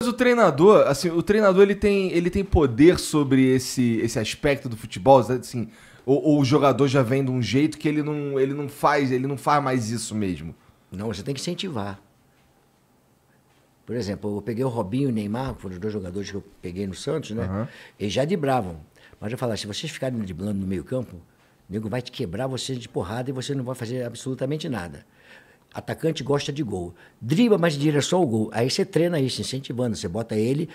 Mas o treinador, assim, o treinador ele tem, ele tem poder sobre esse, esse aspecto do futebol, assim, ou, ou o jogador já vem de um jeito que ele não, ele não faz, ele não faz mais isso mesmo. Não, você tem que incentivar. Por exemplo, eu peguei o Robinho e o Neymar, que foram os dois jogadores que eu peguei no Santos, né? Uhum. Eles já driblavam. Mas eu falava, se vocês ficarem driblando no meio campo, o nego vai te quebrar vocês de porrada e você não vai fazer absolutamente nada. Atacante gosta de gol. Driba, mas direção só o gol. Aí você treina isso, incentivando. Você bota ele,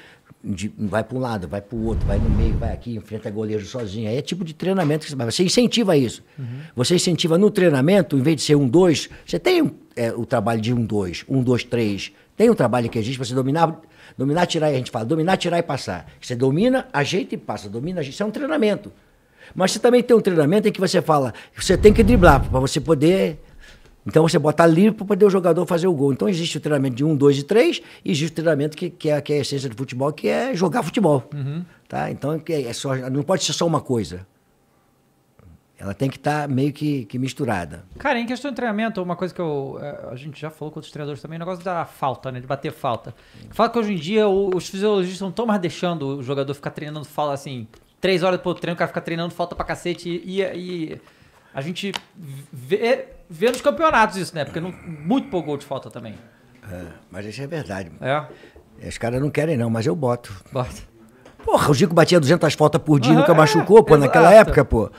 de, vai para um lado, vai para o outro, vai no meio, vai aqui, enfrenta goleiro sozinho. Aí é tipo de treinamento que você, você incentiva isso. Uhum. Você incentiva no treinamento, em vez de ser um, dois, você tem é, o trabalho de um, dois, um, dois, três. Tem um trabalho que existe para você dominar, dominar, tirar e a gente fala, dominar, tirar e passar. Você domina, ajeita e passa, domina, ajeita. Isso é um treinamento. Mas você também tem um treinamento em que você fala, você tem que driblar para você poder então você bota livre para poder o jogador fazer o gol. Então existe o treinamento de um, dois e três, e existe o treinamento que, que, é, que é a essência do futebol, que é jogar futebol. Uhum. Tá? Então é, é só, não pode ser só uma coisa. Ela tem que estar tá meio que, que, misturada. Cara, em questão de treinamento, uma coisa que eu, é, a gente já falou com outros treinadores também, o negócio da falta, né? De bater falta. Fala que hoje em dia os fisiologistas não estão mais deixando o jogador ficar treinando fala assim, três horas do treino, o cara fica treinando falta pra cacete e, e, e a gente vê, é, vê nos campeonatos isso, né? Porque não, muito pouco gol de falta também. É, mas isso é verdade. É. Os caras não querem, não, mas eu boto. Bota. Porra, o Gico batia 200 faltas por dia, uhum, nunca é, machucou, pô, exato. naquela época, pô.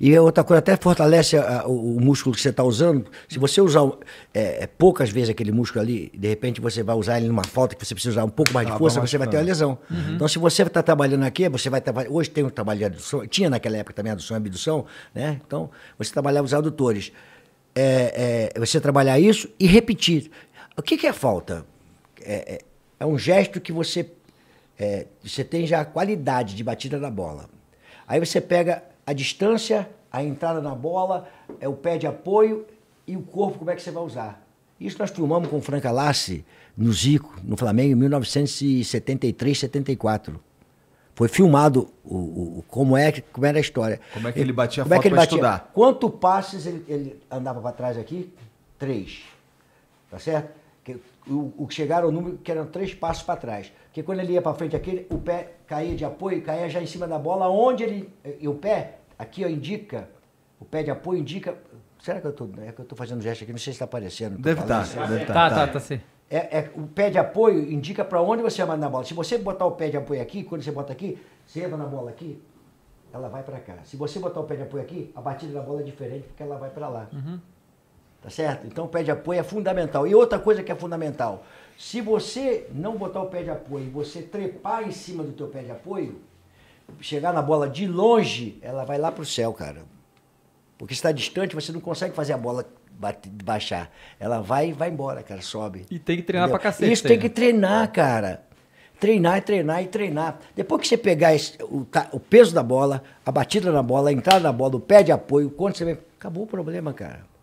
E é outra coisa, até fortalece a, o, músculo que você está usando. Se você usar é, é, poucas vezes aquele músculo ali, de repente você vai usar ele numa falta que você precisa usar um pouco mais de ah, força, você vai ter uma lesão. Uhum. Então, se você está trabalhando aqui, você vai trabalhar. Hoje tem um trabalho de adução, tinha naquela época também adução e abdução, né? Então, você trabalhava os adutores. É, é, você trabalhar isso e repetir. O que, que é falta? É, é, é um gesto que você, você tem já a qualidade de batida da bola. Aí você pega a distância, a entrada na bola, é o pé de apoio e o corpo, como é que você vai usar. Isso nós filmamos com o Franca Lassi no Zico, no Flamengo, em 1973, 74. Foi filmado o, o como, é, como era a história. Como é que ele batia como a é foto é para estudar? Quanto passes ele, ele andava para trás aqui? Três. Tá certo? o, que chegaram ao número que eram três passos para trás. Porque quando ele ia para frente aquele o pé caía de apoio, caía já em cima da bola, onde ele. E o pé, aqui ó, indica, o pé de apoio indica. Será que eu estou é que eu fazendo gesto aqui? Não sei se está aparecendo. Deve estar, tá, assim. deve estar. Tá, tá, tá, tá sim. É, é, o pé de apoio indica para onde você vai na bola. Se você botar o pé de apoio aqui, quando você bota aqui, você entra na bola aqui, ela vai para cá. Se você botar o pé de apoio aqui, a batida da bola é diferente porque ela vai para lá. Uhum. Tá certo? Então, o pé de apoio é fundamental. E outra coisa que é fundamental: se você não botar o pé de apoio, você trepar em cima do teu pé de apoio, chegar na bola de longe, ela vai lá pro céu, cara. Porque está distante, você não consegue fazer a bola baixar. Ela vai vai embora, cara, sobe. E tem que treinar entendeu? pra cacete. Isso tem que né? treinar, cara. Treinar, treinar e treinar. Depois que você pegar esse, o, o, peso da bola, a batida na bola, a entrada na bola, o pé de apoio, quando você vem. Acabou o problema, cara.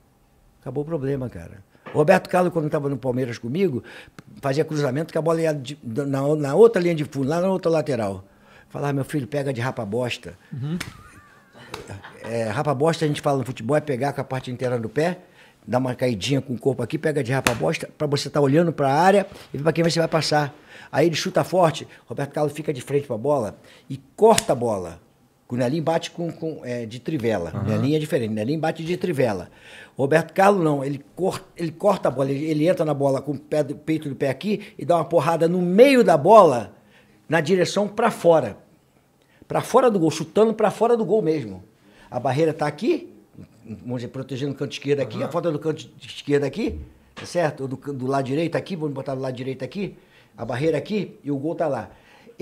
Acabou o problema, cara. Roberto Carlos, quando estava no Palmeiras comigo, fazia cruzamento que a bola ia de, na, na, outra linha de fundo, lá na outra lateral. Falava, meu filho, pega de rapa bosta. Uhum. É, rapa bosta, a gente fala no futebol, é pegar com a parte inteira do pé, dar uma caidinha com o corpo aqui, pega de rapa bosta, para você estar tá olhando para a área e para quem você vai passar. Aí ele chuta forte, Roberto Carlos fica de frente para a bola e corta a bola. O Nelim bate com, com é, de trivela. Uhum. Nelim é diferente. Nelim bate de trivela. Roberto Carlos não. Ele corta, ele corta a bola. Ele, ele entra na bola com o pé do, peito do pé aqui e dá uma porrada no meio da bola na direção para fora. Para fora do gol, chutando para fora do gol mesmo. A barreira tá aqui, protegendo o canto esquerdo aqui, uhum. a falta do canto esquerdo aqui, tá certo? Do, do lado direito aqui, vamos botar do lado direito aqui, a barreira aqui e o gol tá lá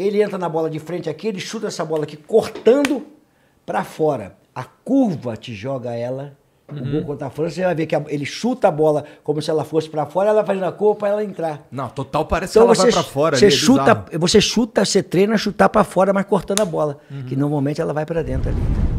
ele entra na bola de frente aqui, ele chuta essa bola aqui, cortando para fora. A curva te joga ela. Uhum. O gol uhum. contra a França, você vai ver que a, ele chuta a bola como se ela fosse para fora, ela faz na curva para ela entrar. Não, total parece então que ela você, vai para fora. Você, ali, é chuta, é você chuta, você treina chutar para fora, mas cortando a bola. Uhum. Que normalmente ela vai para dentro ali.